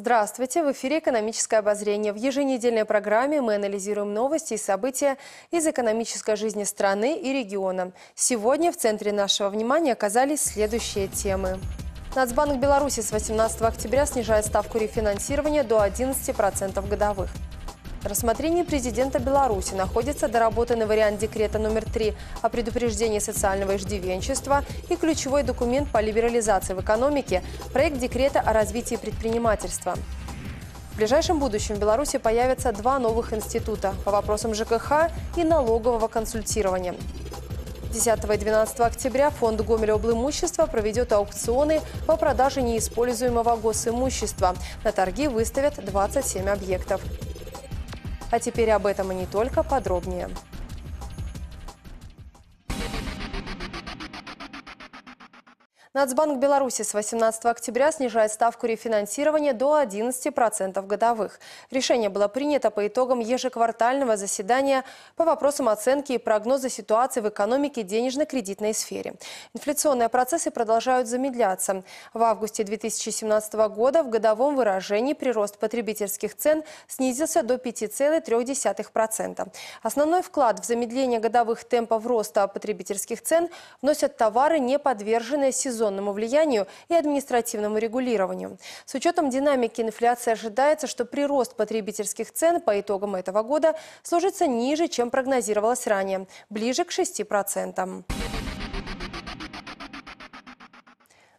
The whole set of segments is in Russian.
Здравствуйте! В эфире «Экономическое обозрение». В еженедельной программе мы анализируем новости и события из экономической жизни страны и региона. Сегодня в центре нашего внимания оказались следующие темы. Нацбанк Беларуси с 18 октября снижает ставку рефинансирования до 11% годовых рассмотрении президента Беларуси находится доработанный вариант декрета номер 3 о предупреждении социального иждивенчества и ключевой документ по либерализации в экономике – проект декрета о развитии предпринимательства. В ближайшем будущем в Беларуси появятся два новых института по вопросам ЖКХ и налогового консультирования. 10 и 12 октября фонд Гомеля облимущества проведет аукционы по продаже неиспользуемого госимущества. На торги выставят 27 объектов. А теперь об этом и не только подробнее. Нацбанк Беларуси с 18 октября снижает ставку рефинансирования до 11% годовых. Решение было принято по итогам ежеквартального заседания по вопросам оценки и прогноза ситуации в экономике денежно-кредитной сфере. Инфляционные процессы продолжают замедляться. В августе 2017 года в годовом выражении прирост потребительских цен снизился до 5,3%. Основной вклад в замедление годовых темпов роста потребительских цен вносят товары, не подверженные сезонным сезонному влиянию и административному регулированию. С учетом динамики инфляции ожидается, что прирост потребительских цен по итогам этого года сложится ниже, чем прогнозировалось ранее, ближе к 6%.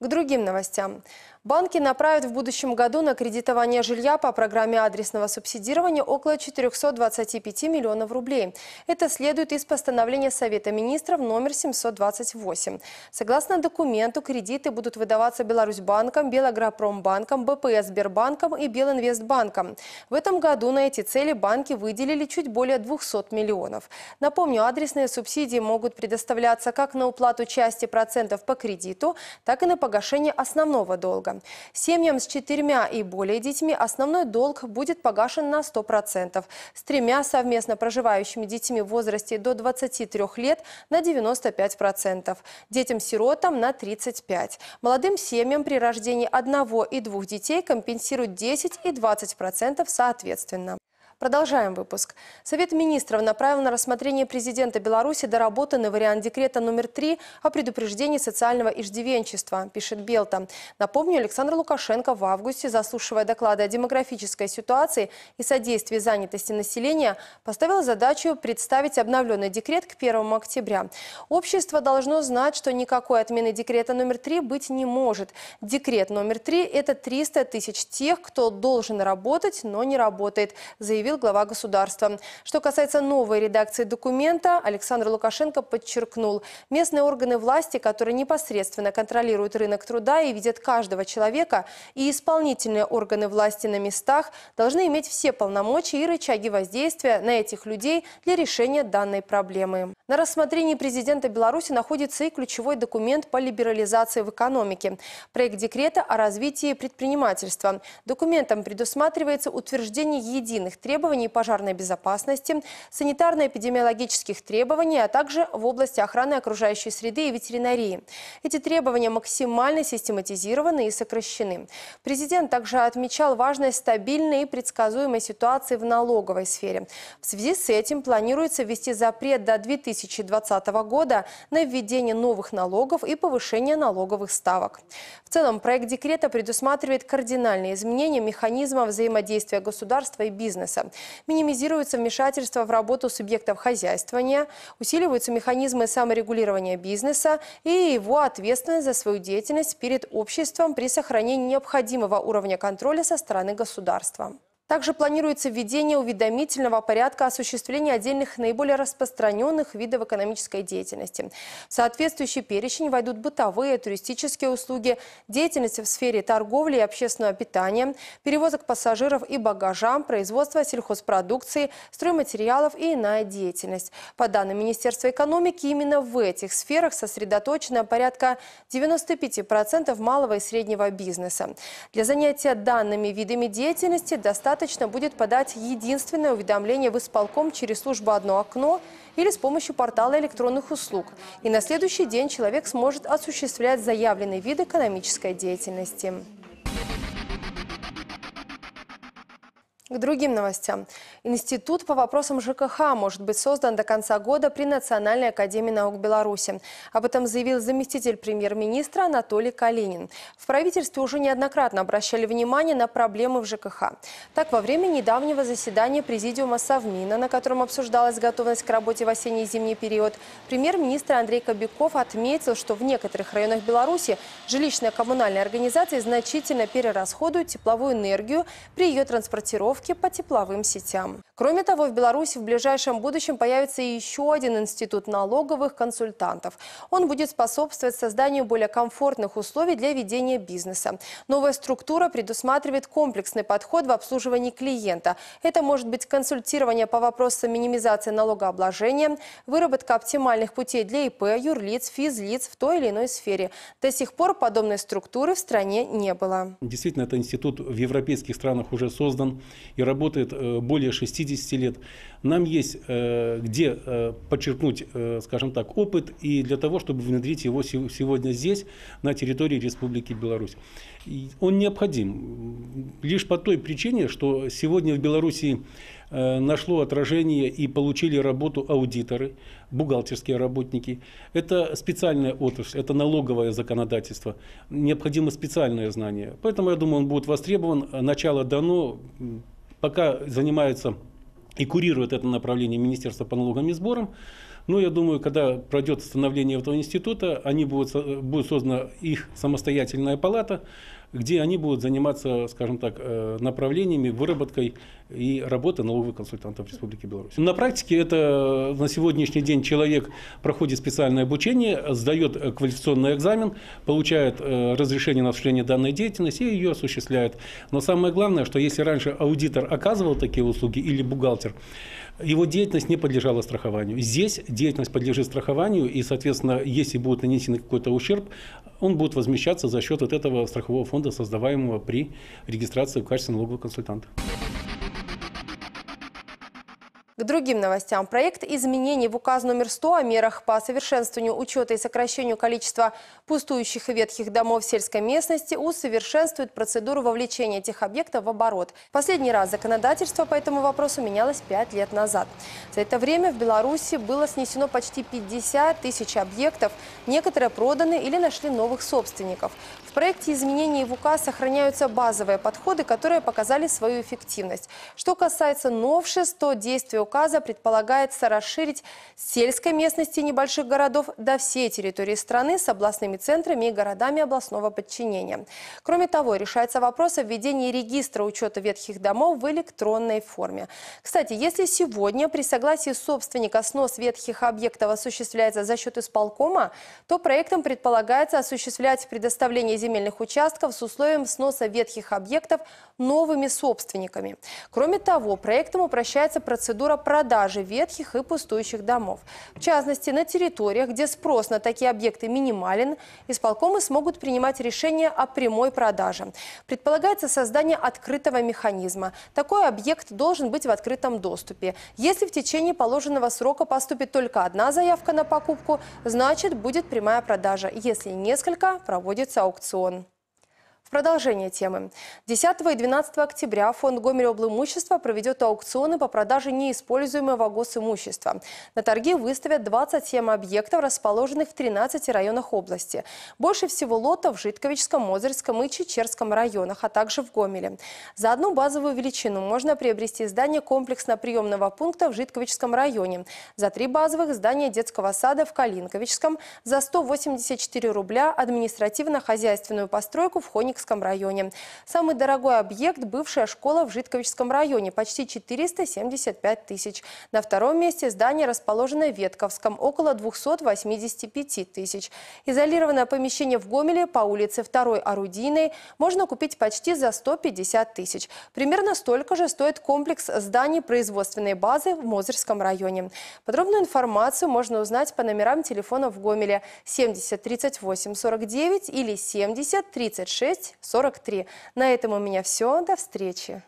К другим новостям. Банки направят в будущем году на кредитование жилья по программе адресного субсидирования около 425 миллионов рублей. Это следует из постановления Совета министров номер 728. Согласно документу, кредиты будут выдаваться Беларусьбанком, Белагропромбанком, БПС Сбербанком и Белинвестбанком. В этом году на эти цели банки выделили чуть более 200 миллионов. Напомню, адресные субсидии могут предоставляться как на уплату части процентов по кредиту, так и на погашения основного долга. Семьям с четырьмя и более детьми основной долг будет погашен на 100%. С тремя совместно проживающими детьми в возрасте до 23 лет на 95%. Детям-сиротам на 35%. Молодым семьям при рождении одного и двух детей компенсируют 10 и 20% соответственно. Продолжаем выпуск. Совет министров направил на рассмотрение президента Беларуси доработанный вариант декрета номер 3 о предупреждении социального иждивенчества, пишет Белта. Напомню, Александр Лукашенко в августе, заслушивая доклады о демографической ситуации и содействии занятости населения, поставил задачу представить обновленный декрет к 1 октября. Общество должно знать, что никакой отмены декрета номер 3 быть не может. Декрет номер 3 – это 300 тысяч тех, кто должен работать, но не работает, заявил заявил глава государства. Что касается новой редакции документа, Александр Лукашенко подчеркнул, местные органы власти, которые непосредственно контролируют рынок труда и видят каждого человека, и исполнительные органы власти на местах должны иметь все полномочия и рычаги воздействия на этих людей для решения данной проблемы. На рассмотрении президента Беларуси находится и ключевой документ по либерализации в экономике – проект декрета о развитии предпринимательства. Документом предусматривается утверждение единых требований требований пожарной безопасности, санитарно-эпидемиологических требований, а также в области охраны окружающей среды и ветеринарии. Эти требования максимально систематизированы и сокращены. Президент также отмечал важность стабильной и предсказуемой ситуации в налоговой сфере. В связи с этим планируется ввести запрет до 2020 года на введение новых налогов и повышение налоговых ставок. В целом, проект декрета предусматривает кардинальные изменения механизма взаимодействия государства и бизнеса, Минимизируется вмешательство в работу субъектов хозяйствования, усиливаются механизмы саморегулирования бизнеса и его ответственность за свою деятельность перед обществом при сохранении необходимого уровня контроля со стороны государства. Также планируется введение уведомительного порядка осуществления отдельных наиболее распространенных видов экономической деятельности. В соответствующий перечень войдут бытовые, туристические услуги, деятельность в сфере торговли и общественного питания, перевозок пассажиров и багажа, производство сельхозпродукции, стройматериалов и иная деятельность. По данным Министерства экономики, именно в этих сферах сосредоточено порядка 95% малого и среднего бизнеса. Для занятия данными видами деятельности достаточно достаточно будет подать единственное уведомление в исполком через службу «Одно окно» или с помощью портала электронных услуг. И на следующий день человек сможет осуществлять заявленный вид экономической деятельности. К другим новостям. Институт по вопросам ЖКХ может быть создан до конца года при Национальной академии наук Беларуси. Об этом заявил заместитель премьер-министра Анатолий Калинин. В правительстве уже неоднократно обращали внимание на проблемы в ЖКХ. Так, во время недавнего заседания Президиума Совмина, на котором обсуждалась готовность к работе в осенний и зимний период, премьер-министр Андрей Кобяков отметил, что в некоторых районах Беларуси жилищно-коммунальные организации значительно перерасходуют тепловую энергию при ее транспортировке сетке по тепловым сетям. Кроме того, в Беларуси в ближайшем будущем появится еще один институт налоговых консультантов. Он будет способствовать созданию более комфортных условий для ведения бизнеса. Новая структура предусматривает комплексный подход в обслуживании клиента. Это может быть консультирование по вопросам минимизации налогообложения, выработка оптимальных путей для ИП, юрлиц, физлиц в той или иной сфере. До сих пор подобной структуры в стране не было. Действительно, этот институт в европейских странах уже создан и работает э, более 60 лет. Нам есть э, где э, подчеркнуть, скажем так, опыт и для того, чтобы внедрить его сегодня здесь, на территории Республики Беларусь. Он необходим лишь по той причине, что сегодня в Беларуси нашло отражение и получили работу аудиторы, бухгалтерские работники. Это специальная отрасль, это налоговое законодательство. Необходимо специальное знание. Поэтому, я думаю, он будет востребован. Начало дано, пока занимается и курирует это направление Министерство по налогам и сборам. Но я думаю, когда пройдет становление этого института, они будут, будет создана их самостоятельная палата, где они будут заниматься, скажем так, э, направлениями, выработкой и работа налоговых консультантов Республики Беларусь. На практике это на сегодняшний день человек проходит специальное обучение, сдает э, квалификационный экзамен, получает э, разрешение на осуществление данной деятельности и ее осуществляет. Но самое главное, что если раньше аудитор оказывал такие услуги или бухгалтер, его деятельность не подлежала страхованию. Здесь деятельность подлежит страхованию, и, соответственно, если будет нанесен какой-то ущерб, он будет возмещаться за счет вот этого страхового фонда, создаваемого при регистрации в качестве налогового консультанта. К другим новостям. Проект изменений в указ номер 100 о мерах по совершенствованию учета и сокращению количества пустующих и ветхих домов сельской местности усовершенствует процедуру вовлечения этих объектов в оборот. Последний раз законодательство по этому вопросу менялось 5 лет назад. За это время в Беларуси было снесено почти 50 тысяч объектов. Некоторые проданы или нашли новых собственников. В проекте изменений в указ сохраняются базовые подходы, которые показали свою эффективность. Что касается новшеств, то действия указа предполагается расширить сельской местности небольших городов до всей территории страны с областными центрами и городами областного подчинения. Кроме того, решается вопрос о введении регистра учета ветхих домов в электронной форме. Кстати, если сегодня при согласии собственника снос ветхих объектов осуществляется за счет исполкома, то проектом предполагается осуществлять предоставление земельных участков с условием сноса ветхих объектов новыми собственниками. Кроме того, проектом упрощается процедура по продаже ветхих и пустующих домов. В частности, на территориях, где спрос на такие объекты минимален, исполкомы смогут принимать решение о прямой продаже. Предполагается создание открытого механизма. Такой объект должен быть в открытом доступе. Если в течение положенного срока поступит только одна заявка на покупку, значит будет прямая продажа. Если несколько, проводится аукцион. В продолжение темы. 10 и 12 октября фонд Гомереобл имущества проведет аукционы по продаже неиспользуемого госимущества. На торги выставят 27 объектов, расположенных в 13 районах области. Больше всего лотов в Житковичском, Мозырском и Чечерском районах, а также в Гомеле. За одну базовую величину можно приобрести здание комплексно-приемного пункта в Житковичском районе. За три базовых – здание детского сада в Калинковичском. За 184 рубля – административно-хозяйственную постройку в Хоникском Житковичском районе. Самый дорогой объект – бывшая школа в Житковичском районе, почти 475 тысяч. На втором месте здание, расположенное в Ветковском, около 285 тысяч. Изолированное помещение в Гомеле по улице 2 Орудийной можно купить почти за 150 тысяч. Примерно столько же стоит комплекс зданий производственной базы в Мозырском районе. Подробную информацию можно узнать по номерам телефона в Гомеле 70 38 49 или 70 36 643. На этом у меня все. До встречи.